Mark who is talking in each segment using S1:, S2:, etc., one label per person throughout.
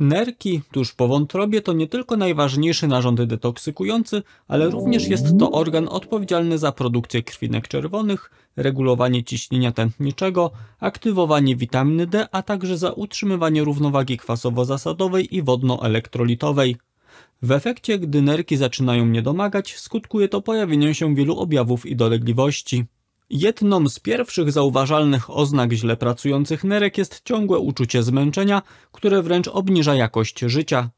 S1: Nerki tuż po wątrobie to nie tylko najważniejszy narząd detoksykujący, ale również jest to organ odpowiedzialny za produkcję krwinek czerwonych, regulowanie ciśnienia tętniczego, aktywowanie witaminy D, a także za utrzymywanie równowagi kwasowo-zasadowej i wodno-elektrolitowej. W efekcie, gdy nerki zaczynają niedomagać, skutkuje to pojawieniem się wielu objawów i dolegliwości. Jedną z pierwszych zauważalnych oznak źle pracujących nerek jest ciągłe uczucie zmęczenia, które wręcz obniża jakość życia.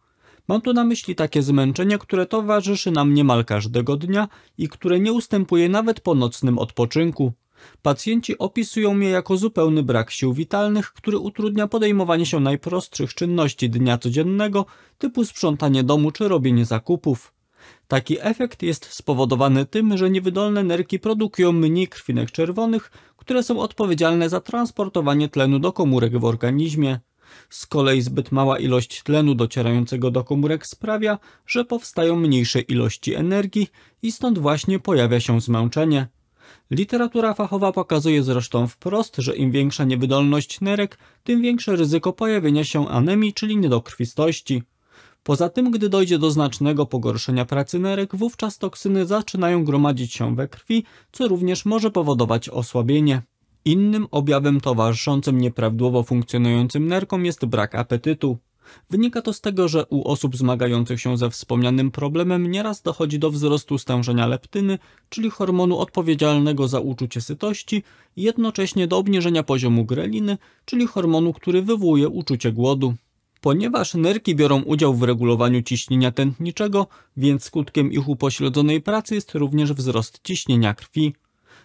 S1: Mam tu na myśli takie zmęczenie, które towarzyszy nam niemal każdego dnia i które nie ustępuje nawet po nocnym odpoczynku. Pacjenci opisują je jako zupełny brak sił witalnych, który utrudnia podejmowanie się najprostszych czynności dnia codziennego, typu sprzątanie domu czy robienie zakupów. Taki efekt jest spowodowany tym, że niewydolne nerki produkują mniej krwinek czerwonych, które są odpowiedzialne za transportowanie tlenu do komórek w organizmie. Z kolei zbyt mała ilość tlenu docierającego do komórek sprawia, że powstają mniejsze ilości energii i stąd właśnie pojawia się zmęczenie. Literatura fachowa pokazuje zresztą wprost, że im większa niewydolność nerek, tym większe ryzyko pojawienia się anemii, czyli niedokrwistości. Poza tym, gdy dojdzie do znacznego pogorszenia pracy nerek, wówczas toksyny zaczynają gromadzić się we krwi, co również może powodować osłabienie. Innym objawem towarzyszącym nieprawidłowo funkcjonującym nerkom jest brak apetytu. Wynika to z tego, że u osób zmagających się ze wspomnianym problemem nieraz dochodzi do wzrostu stężenia leptyny, czyli hormonu odpowiedzialnego za uczucie sytości, i jednocześnie do obniżenia poziomu greliny, czyli hormonu, który wywołuje uczucie głodu. Ponieważ nerki biorą udział w regulowaniu ciśnienia tętniczego, więc skutkiem ich upośledzonej pracy jest również wzrost ciśnienia krwi.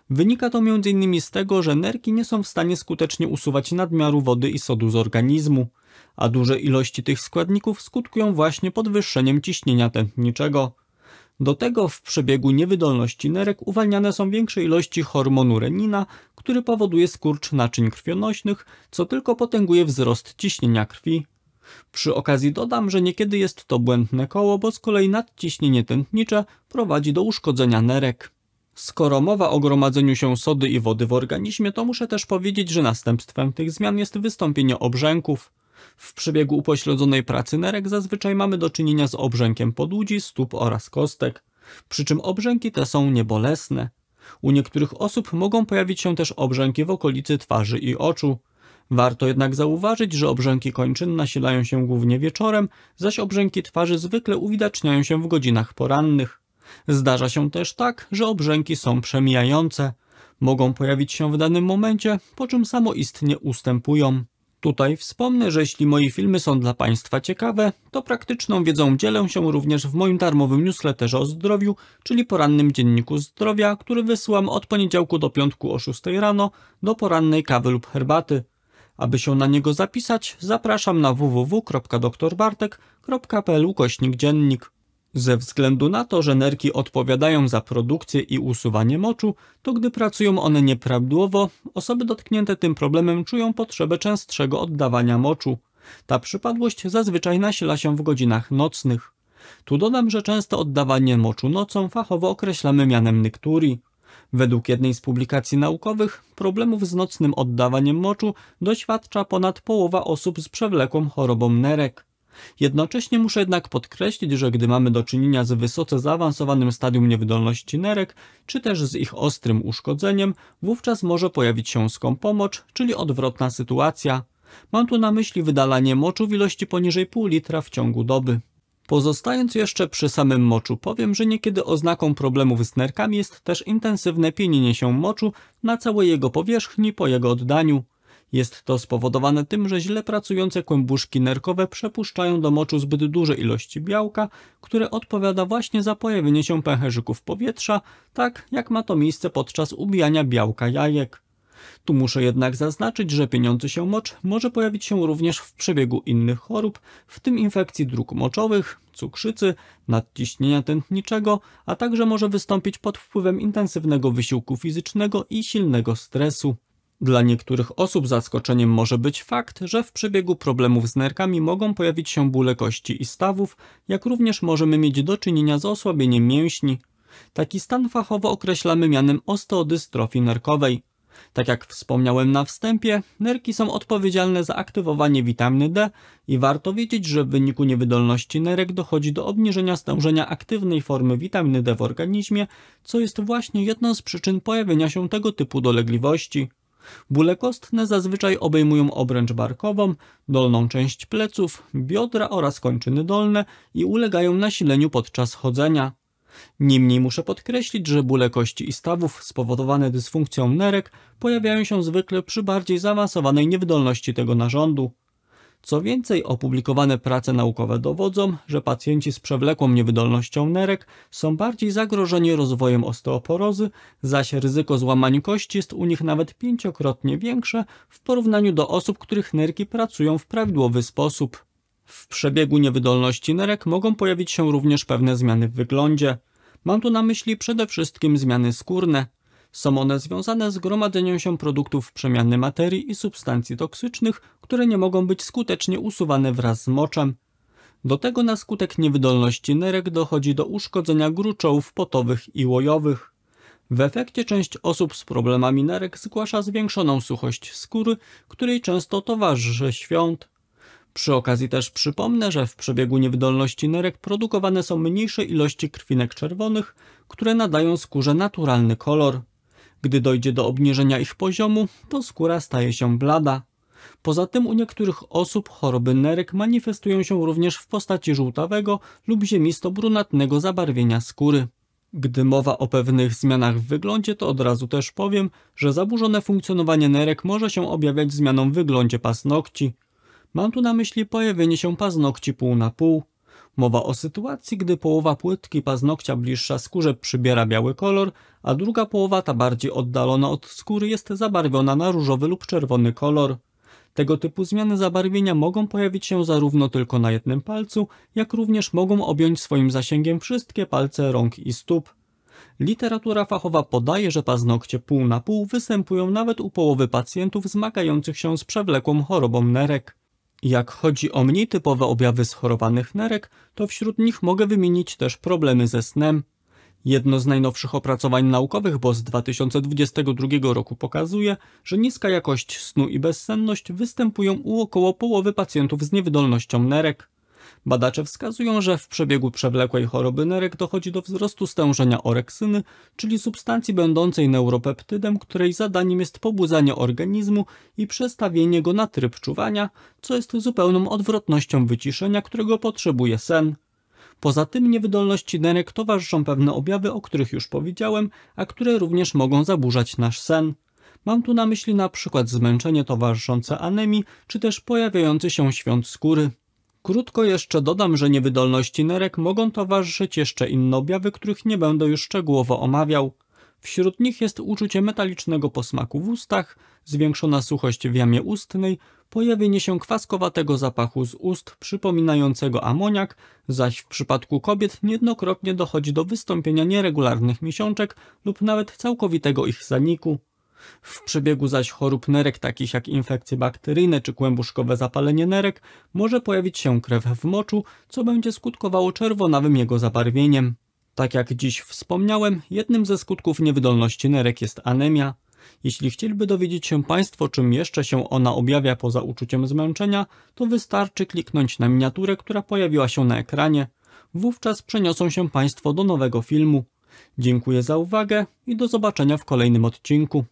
S1: Wynika to m.in. z tego, że nerki nie są w stanie skutecznie usuwać nadmiaru wody i sodu z organizmu, a duże ilości tych składników skutkują właśnie podwyższeniem ciśnienia tętniczego. Do tego w przebiegu niewydolności nerek uwalniane są większe ilości hormonu renina, który powoduje skurcz naczyń krwionośnych, co tylko potęguje wzrost ciśnienia krwi. Przy okazji dodam, że niekiedy jest to błędne koło, bo z kolei nadciśnienie tętnicze prowadzi do uszkodzenia nerek. Skoro mowa o gromadzeniu się sody i wody w organizmie, to muszę też powiedzieć, że następstwem tych zmian jest wystąpienie obrzęków. W przebiegu upośledzonej pracy nerek zazwyczaj mamy do czynienia z obrzękiem podłudzi, stóp oraz kostek, przy czym obrzęki te są niebolesne. U niektórych osób mogą pojawić się też obrzęki w okolicy twarzy i oczu. Warto jednak zauważyć, że obrzęki kończyn nasilają się głównie wieczorem, zaś obrzęki twarzy zwykle uwidaczniają się w godzinach porannych. Zdarza się też tak, że obrzęki są przemijające. Mogą pojawić się w danym momencie, po czym samoistnie ustępują. Tutaj wspomnę, że jeśli moje filmy są dla Państwa ciekawe, to praktyczną wiedzą dzielę się również w moim darmowym newsletterze o zdrowiu, czyli porannym dzienniku zdrowia, który wysyłam od poniedziałku do piątku o 6 rano do porannej kawy lub herbaty. Aby się na niego zapisać, zapraszam na www.doktorbartek.pl ukośnik dziennik. Ze względu na to, że nerki odpowiadają za produkcję i usuwanie moczu, to gdy pracują one nieprawidłowo, osoby dotknięte tym problemem czują potrzebę częstszego oddawania moczu. Ta przypadłość zazwyczaj nasila się w godzinach nocnych. Tu dodam, że często oddawanie moczu nocą fachowo określamy mianem nykturii. Według jednej z publikacji naukowych problemów z nocnym oddawaniem moczu doświadcza ponad połowa osób z przewlekłą chorobą nerek. Jednocześnie muszę jednak podkreślić, że gdy mamy do czynienia z wysoce zaawansowanym stadium niewydolności nerek, czy też z ich ostrym uszkodzeniem, wówczas może pojawić się skąpomocz, czyli odwrotna sytuacja. Mam tu na myśli wydalanie moczu w ilości poniżej pół litra w ciągu doby. Pozostając jeszcze przy samym moczu, powiem, że niekiedy oznaką problemów z nerkami jest też intensywne pienienie się moczu na całej jego powierzchni po jego oddaniu. Jest to spowodowane tym, że źle pracujące kłębuszki nerkowe przepuszczają do moczu zbyt duże ilości białka, które odpowiada właśnie za pojawienie się pęcherzyków powietrza, tak jak ma to miejsce podczas ubijania białka jajek. Tu muszę jednak zaznaczyć, że pieniądzy się mocz może pojawić się również w przebiegu innych chorób, w tym infekcji dróg moczowych, cukrzycy, nadciśnienia tętniczego, a także może wystąpić pod wpływem intensywnego wysiłku fizycznego i silnego stresu. Dla niektórych osób zaskoczeniem może być fakt, że w przebiegu problemów z nerkami mogą pojawić się bóle kości i stawów, jak również możemy mieć do czynienia z osłabieniem mięśni. Taki stan fachowo określamy mianem osteodystrofii nerkowej. Tak jak wspomniałem na wstępie, nerki są odpowiedzialne za aktywowanie witaminy D i warto wiedzieć, że w wyniku niewydolności nerek dochodzi do obniżenia stężenia aktywnej formy witaminy D w organizmie, co jest właśnie jedną z przyczyn pojawienia się tego typu dolegliwości. Bóle kostne zazwyczaj obejmują obręcz barkową, dolną część pleców, biodra oraz kończyny dolne i ulegają nasileniu podczas chodzenia. Niemniej muszę podkreślić, że bóle kości i stawów spowodowane dysfunkcją nerek pojawiają się zwykle przy bardziej zaawansowanej niewydolności tego narządu. Co więcej, opublikowane prace naukowe dowodzą, że pacjenci z przewlekłą niewydolnością nerek są bardziej zagrożeni rozwojem osteoporozy, zaś ryzyko złamań kości jest u nich nawet pięciokrotnie większe w porównaniu do osób, których nerki pracują w prawidłowy sposób. W przebiegu niewydolności nerek mogą pojawić się również pewne zmiany w wyglądzie. Mam tu na myśli przede wszystkim zmiany skórne. Są one związane z gromadzeniem się produktów przemiany materii i substancji toksycznych, które nie mogą być skutecznie usuwane wraz z moczem. Do tego na skutek niewydolności nerek dochodzi do uszkodzenia gruczołów potowych i łojowych. W efekcie część osób z problemami nerek zgłasza zwiększoną suchość skóry, której często towarzyszy świąt. Przy okazji też przypomnę, że w przebiegu niewydolności nerek produkowane są mniejsze ilości krwinek czerwonych, które nadają skórze naturalny kolor. Gdy dojdzie do obniżenia ich poziomu, to skóra staje się blada. Poza tym u niektórych osób choroby nerek manifestują się również w postaci żółtawego lub ziemisto-brunatnego zabarwienia skóry. Gdy mowa o pewnych zmianach w wyglądzie, to od razu też powiem, że zaburzone funkcjonowanie nerek może się objawiać zmianą w wyglądzie paznokci. Mam tu na myśli pojawienie się paznokci pół na pół. Mowa o sytuacji, gdy połowa płytki paznokcia bliższa skórze przybiera biały kolor, a druga połowa, ta bardziej oddalona od skóry, jest zabarwiona na różowy lub czerwony kolor. Tego typu zmiany zabarwienia mogą pojawić się zarówno tylko na jednym palcu, jak również mogą objąć swoim zasięgiem wszystkie palce rąk i stóp. Literatura fachowa podaje, że paznokcie pół na pół występują nawet u połowy pacjentów zmagających się z przewlekłą chorobą nerek. Jak chodzi o mniej typowe objawy schorowanych nerek, to wśród nich mogę wymienić też problemy ze snem. Jedno z najnowszych opracowań naukowych BOS 2022 roku pokazuje, że niska jakość snu i bezsenność występują u około połowy pacjentów z niewydolnością nerek. Badacze wskazują, że w przebiegu przewlekłej choroby nerek dochodzi do wzrostu stężenia oreksyny, czyli substancji będącej neuropeptydem, której zadaniem jest pobudzanie organizmu i przestawienie go na tryb czuwania, co jest zupełną odwrotnością wyciszenia, którego potrzebuje sen. Poza tym niewydolności nerek towarzyszą pewne objawy, o których już powiedziałem, a które również mogą zaburzać nasz sen. Mam tu na myśli na przykład zmęczenie towarzyszące anemii, czy też pojawiający się świąt skóry. Krótko jeszcze dodam, że niewydolności nerek mogą towarzyszyć jeszcze inne objawy, których nie będę już szczegółowo omawiał. Wśród nich jest uczucie metalicznego posmaku w ustach, zwiększona suchość w jamie ustnej, pojawienie się kwaskowatego zapachu z ust przypominającego amoniak, zaś w przypadku kobiet niejednokrotnie dochodzi do wystąpienia nieregularnych miesiączek lub nawet całkowitego ich zaniku. W przebiegu zaś chorób nerek takich jak infekcje bakteryjne czy kłębuszkowe zapalenie nerek może pojawić się krew w moczu, co będzie skutkowało czerwonawym jego zabarwieniem. Tak jak dziś wspomniałem, jednym ze skutków niewydolności nerek jest anemia. Jeśli chcieliby dowiedzieć się Państwo, czym jeszcze się ona objawia poza uczuciem zmęczenia, to wystarczy kliknąć na miniaturę, która pojawiła się na ekranie. Wówczas przeniosą się Państwo do nowego filmu. Dziękuję za uwagę i do zobaczenia w kolejnym odcinku.